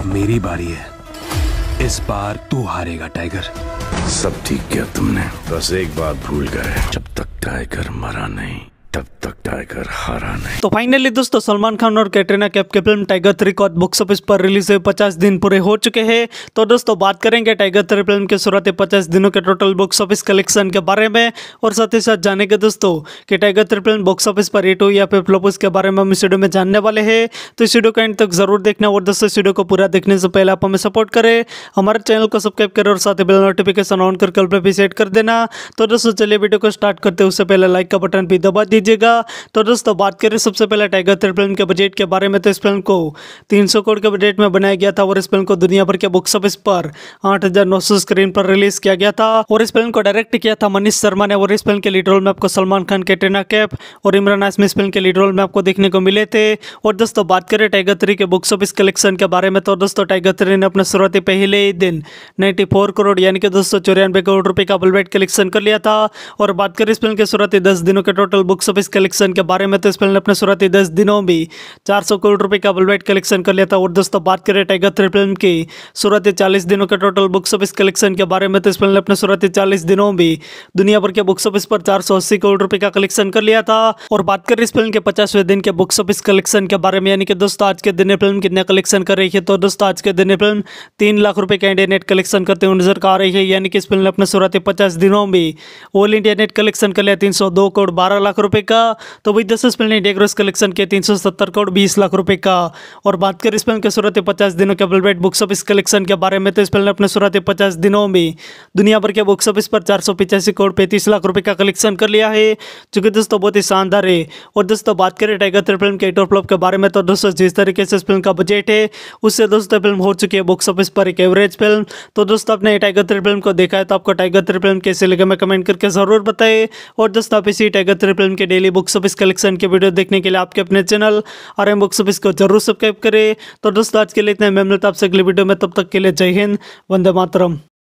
अब मेरी बारी है इस बार तू हारेगा टाइगर सब ठीक किया तुमने बस एक बार भूल गए जब तक टाइगर मरा नहीं तब तक टाइगर हारा नहीं तो फाइनली दोस्तों सलमान खान और कैटरीना कैफ के फिल्म टाइगर थ्री को बुक्स ऑफिस पर रिलीज हुए पचास दिन पूरे हो चुके हैं तो दोस्तों बात करेंगे टाइगर थ्री फिल्म के शुरुआती पचास दिनों के टोटल बुक्स ऑफिस कलेक्शन के बारे में और साथ ही साथ जानेंगे दोस्तों कि Tiger three film box पर हिट या फिर फ्लॉप के बारे में हम इस में जानने वाले हैं तो इस वीडियो का एंड तक जरूर देखना और दोस्तों वीडियो को पूरा देखने से पहले आप हमें सपोर्ट करें हमारे चैनल को सब्सक्राइब करें और साथ ही बिल नोटिफिकेशन ऑन करके भी सेट कर देना तो दोस्तों चलिए वीडियो को स्टार्ट करते उससे पहले लाइक का बटन भी दबा दीजिए कीजिएगा तो दोस्तों बात करें सबसे पहले टाइगर थ्री फिल्म के बजट के बारे में तो इस फिल्म को 300 करोड़ के बजट में बनाया गया था और इस फिल्म को दुनिया भर के बुक्स ऑफिस पर आठ स्क्रीन पर रिलीज किया गया था और इस फिल्म को डायरेक्ट किया था मनीष शर्मा ने और इस फिल्म के लीड रोल में आपको सलमान खान कैटरीना कैफ और इमरान आसम इस फिल्म के लीड रोल में आपको देखने को मिले थे और दोस्तों बात करें टाइगर थ्री के बुक्स ऑफिस कलेक्शन के बारे में तो दोस्तों टाइगर थ्री ने अपने शुरुआती पहले ही दिन नाइन्टी करोड़ यानी कि दोस्तों चौरानवे करोड़ रुपये का बल्बेट कलेक्शन कर लिया था और बात करें इस फिल्म के शुरुआती दस दिनों के टोटल बुक्स अब इस कलेक्शन के बारे में तो इस फिल्म ने अपने शुरुआती दस दिनों में चार सौ करोड़ रुपए का वाइड कलेक्शन कर लिया था और दोस्तों बात करें टाइगर थ्री फिल्म की शुरुआती चालीस दिनों के टोटल बुक्स ऑफिस कलेक्शन के बारे में तो इस फिल्म ने अपने शुरुआती चालीस दिनों में दुनिया भर के बुक्स ऑफिस पर चार सौ अस्सी करोड़ रुपए का कलेक्शन कर लिया था और बात करें इस फिल्म के पचासवें दिन के बुक्स ऑफिस कलेक्शन के बारे में यानी कि दोस्तों आज के दिन फिल्म कितने कलेक्शन कर रही है तो दोस्तों आज के दिन फिल्म तीन लाख रुपए का इंडिया नेट कलेक्शन करते हुए नजर आ रही है यानी कि इस फिल्म ने अपने शुरुआती पचास दिनों में ऑल इंडिया नेट कलेक्शन कर लिया तीन सौ दो करोड़ बारह लाख रुपए का तो वही दस स्पेल ने डेग्रोस कलेक्शन के 370 करोड़ बीस लाख रुपए का और बात करें स्पेल के शुरुआती पचास दिनों के अपलबेट बुक्स ऑफिस कलेक्शन के बारे में तो स्पेल ने अपने शुरुआती पचास दिनों में दुनिया भर के बुक्स ऑफिस पर चार करोड़ पैंतीस लाख रुपये का कलेक्शन कर लिया है जो कि दोस्तों बहुत ही शानदार है और दोस्तों बात करें टाइगर थ्री फिल्म के एटोर फ्लॉप के बारे में तो दोस्तों जिस तरीके से इस फिल्म का बजट है उससे दोस्तों फिल्म हो चुकी है बॉक्स ऑफिस पर एक एवरेज फिल्म तो दोस्तों आपने टाइगर थ्री फिल्म को देखा है तो आपको टाइगर थ्री फिल्म कैसे लगे मैं कमेंट करके ज़रूर बताएं और दोस्तों आप इसी टाइगर थ्री फिल्म के डेली बुक्स ऑफिस कलेक्शन के वीडियो देखने के लिए आपके अपने चैनल और एम बुक्स ऑफिस को जरूर सब्सक्राइब करें तो दोस्तों आज के लिए इतने मैं मिलता आपसे अगले वीडियो में तब तक के लिए जय हिंद वंदे मातरम